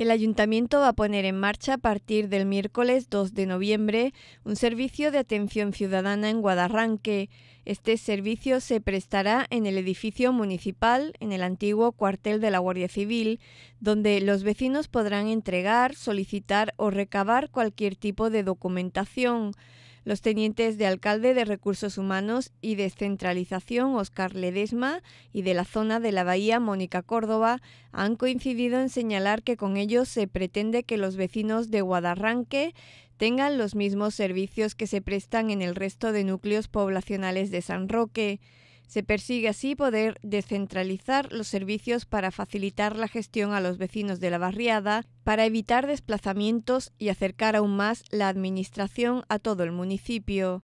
El ayuntamiento va a poner en marcha a partir del miércoles 2 de noviembre un servicio de atención ciudadana en Guadarranque. Este servicio se prestará en el edificio municipal, en el antiguo cuartel de la Guardia Civil, donde los vecinos podrán entregar, solicitar o recabar cualquier tipo de documentación. Los tenientes de alcalde de Recursos Humanos y Descentralización, Oscar Ledesma, y de la zona de la Bahía, Mónica Córdoba, han coincidido en señalar que con ellos se pretende que los vecinos de Guadarranque tengan los mismos servicios que se prestan en el resto de núcleos poblacionales de San Roque. Se persigue así poder descentralizar los servicios para facilitar la gestión a los vecinos de la barriada, para evitar desplazamientos y acercar aún más la administración a todo el municipio.